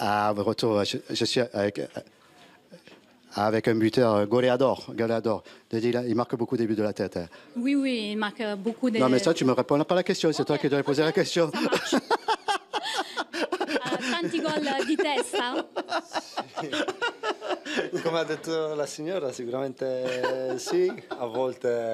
à ah, retour, je, suis avec, avec un buteur, Goleador. Il marque beaucoup des buts de la tête. Hein. Oui, oui, il marque beaucoup des... Non, mais ça, tu ne me réponds pas à la question. C'est toi qui dois poser la question. Euh, tant tanti gol di testa? Come ha detto la signora, sicuramente sì, a volte...